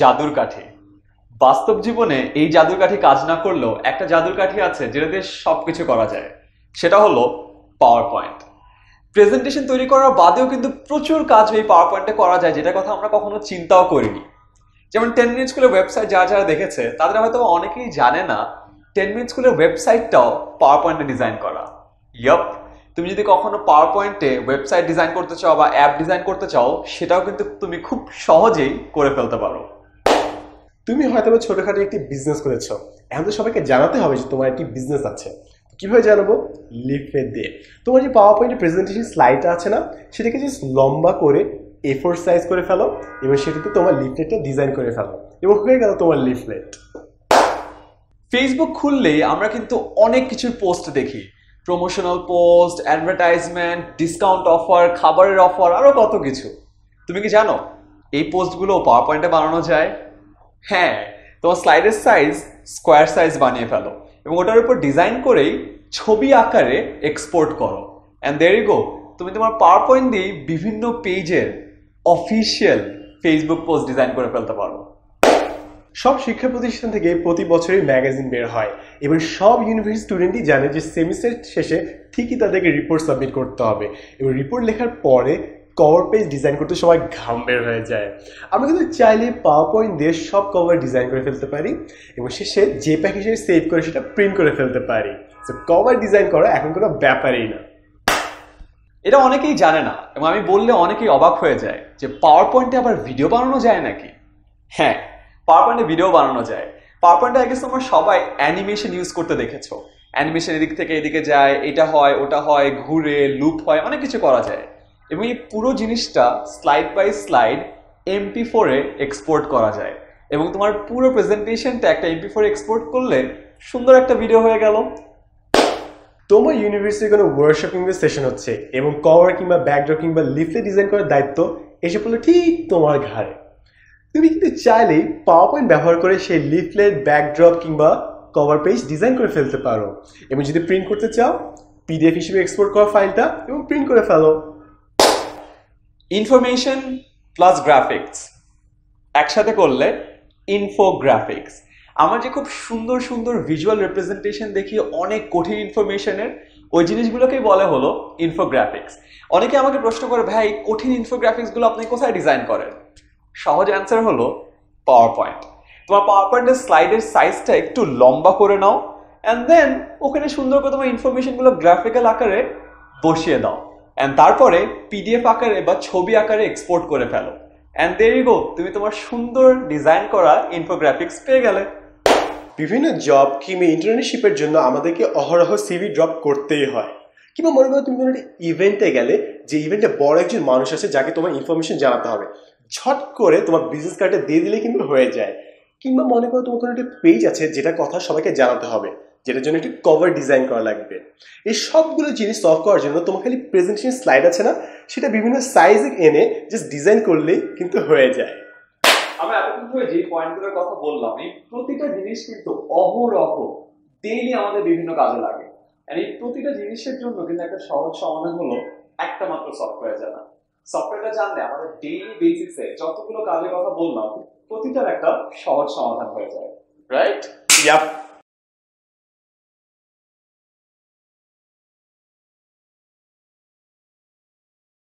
জাদুর কাঠি বাস্তব জীবনে এই জাদুর কাঠি কাজ না করলেও একটা জাদুর কাঠি আছে যেটা দিয়ে সব কিছু করা যায় সেটা হলো পাওয়ার পয়েন্ট প্রেজেন্টেশন তৈরি করার বাদেও কিন্তু প্রচুর কাজ এই পাওয়ার পয়েন্টে করা যায় যেটা কথা আমরা কখনো চিন্তাও করিনি যেমন টেন মিনিট স্কুলের ওয়েবসাইট যারা যারা দেখেছে তাদের হয়তো অনেকেই জানে না টেন মিনিট স্কুলের ওয়েবসাইটটাও পাওয়ার পয়েন্টে ডিজাইন করা ইয়প তুমি যদি কখনো পাওয়ার পয়েন্টে ওয়েবসাইট ডিজাইন করতে চাও বা অ্যাপ ডিজাইন করতে চাও সেটাও কিন্তু তুমি খুব সহজেই করে ফেলতে পারো তুমি হয়তো ছোটখাটো একটি বিজনেস করেছ এখন তো সবাইকে জানাতে হবে যে তোমার একটি বিজনেস আছে কীভাবে জানাবো লিফে দিয়ে তোমার যে পাওয়ার পয়েন্টের প্রেজেন্টেশন স্লাইডটা আছে না সেটাকে জাস্ট লম্বা করে এ ফোর সাইজ করে ফেলো এবং সেটাতে তোমার লিফলেটটা ডিজাইন করে ফেলো এবং হয়ে গেল তোমার লিফলেট ফেসবুক খুললে আমরা কিন্তু অনেক কিছুর পোস্ট দেখি promotional post advertisement discount offer খাবারের অফার আরও কত কিছু তুমি কি জানো এই পোস্টগুলো পাওয়ার পয়েন্টে বানানো যায় হ্যাঁ তোমার স্লাইডের সাইজ স্কোয়ার সাইজ বানিয়ে ফেলো এবং ওটার উপর ডিজাইন করেই ছবি আকারে এক্সপোর্ট করো অ্যান্ড দেরি গো তুমি তোমার পাওয়ার পয়েন্ট দিয়েই বিভিন্ন পেজের অফিসিয়াল ফেসবুক পোস্ট ডিজাইন করে ফেলতে পারো সব শিক্ষা প্রতিষ্ঠান থেকে প্রতি বছরই ম্যাগাজিন বের হয় এবং সব ইউনিভার্সিটি স্টুডেন্টই জানে যে সেমিস্টার শেষে ঠিকই তাদেরকে রিপোর্ট সাবমিট করতে হবে এবং রিপোর্ট লেখার পরে কভার পেজ ডিজাইন করতে সবাই ঘাম বের হয়ে যায় আমরা কিন্তু চাইলে পাওয়ার পয়েন্ট দিয়ে সব কভার ডিজাইন করে ফেলতে পারি এবং শেষে যে প্যাকেজে হিসেবে সেভ করে সেটা প্রিন্ট করে ফেলতে পারি তো কভার ডিজাইন করা এখন কোনো ব্যাপারই না এটা অনেকেই জানে না এবং আমি বললে অনেকেই অবাক হয়ে যায় যে পাওয়ার পয়েন্টে আবার ভিডিও বানানো যায় নাকি হ্যাঁ পাওয়ার পয়েন্টে ভিডিও বানানো যায় পাওয়ার পয়েন্টে আগে তোমরা সবাই অ্যানিমেশন ইউজ করতে দেখেছো অ্যানিমেশন এদিক থেকে এদিকে যায় এটা হয় ওটা হয় ঘুরে লুপ হয় অনেক কিছু করা যায় এবং এই পুরো জিনিসটা স্লাইড বাই স্লাইড এমপি ফোরে এক্সপোর্ট করা যায় এবং তোমার পুরো প্রেজেন্টেশনটা একটা এমপি ফোরে এক্সপোর্ট করলে সুন্দর একটা ভিডিও হয়ে গেল তোমার ইউনিভার্সিটি কোনো ওয়ার্কশপিং কিংবা সেশন হচ্ছে এবং কভার কিংবা ব্যাকড্রপ কিংবা লিফলে ডিজাইন করার দায়িত্ব এসে পড়লো ঠিক তোমার ঘাড়ে তুমি কিন্তু চাইলেই পাওয়ার পয়েন্ট ব্যবহার করে সেই লিফলেট ব্যাকড্রপ কিংবা কভার পেজ ডিজাইন করে ফেলতে পারো এবং যদি প্রিন্ট করতে চাও পিডিএফ হিসেবে এক্সপোর্ট করা ফাইলটা এবং প্রিন্ট করে ফেলো ইনফরমেশন প্লাস গ্রাফিক্স একসাথে করলে ইনফোগ্রাফিক্স আমার যে খুব সুন্দর সুন্দর ভিজুয়াল রিপ্রেজেন্টেশন দেখি অনেক কঠিন ইনফরমেশনের ওই জিনিসগুলোকেই বলে হলো ইনফোগ্রাফিক্স অনেকে আমাকে প্রশ্ন করে ভাই কঠিন ইনফোগ্রাফিক্সগুলো আপনি কোথায় ডিজাইন করেন সহজ অ্যান্সার হলো পাওয়ার পয়েন্ট তোমার পাওয়ার পয়েন্টের স্লাইডের সাইজটা একটু লম্বা করে নাও অ্যান্ড দেন ওখানে সুন্দর করে তোমার ইনফরমেশনগুলো গ্রাফিক্যাল আকারে বসিয়ে দাও অ্যান্ড তারপরে পিডিএফ আকারে বা ছবি আকারে এক্সপোর্ট করে ফেলো অ্যান্ড দেরি গো তুমি তোমার সুন্দর ডিজাইন করা ইনফোগ্রাফিক্স পেয়ে গেলে বিভিন্ন জব কিংবা ইন্টার্নশিপের জন্য আমাদেরকে অহরহ সিভি ড্রপ করতেই হয় কিংবা মনে করো তুমি কোনো ইভেন্টে গেলে যে ইভেন্টে বড় একজন মানুষ আছে যাকে তোমার ইনফরমেশন জানাতে হবে ঝট করে তোমার বিজনেস কার্ডটা দিয়ে দিলে কিন্তু হয়ে যায় কিংবা মনে করো তোমার কোনো একটা পেজ আছে যেটা কথা সবাইকে জানাতে হবে যেটার জন্য একটি কভার ডিজাইন করা লাগবে এই সবগুলো জিনিস সলভ করার জন্য তোমার খালি প্রেজেন্টেশন স্লাইড আছে না সেটা বিভিন্ন সাইজে এনে জাস্ট ডিজাইন করলেই কিন্তু হয়ে যায় আমরা এতক্ষণ ধরে যে পয়েন্টগুলোর কথা বললাম এই প্রতিটা জিনিস কিন্তু অহরহ ডেইলি আমাদের বিভিন্ন কাজে লাগে আর এই প্রতিটা জিনিসের জন্য কিন্তু একটা সহজ সমাধান হলো একটা মাত্র সফটওয়্যার জানা সফটওয়্যারটা জানলে আমাদের ডেইলি বেসিসে যতগুলো কাজের কথা বললাম প্রতিটার একটা সহজ সমাধান হয়ে যায় রাইট ইয়া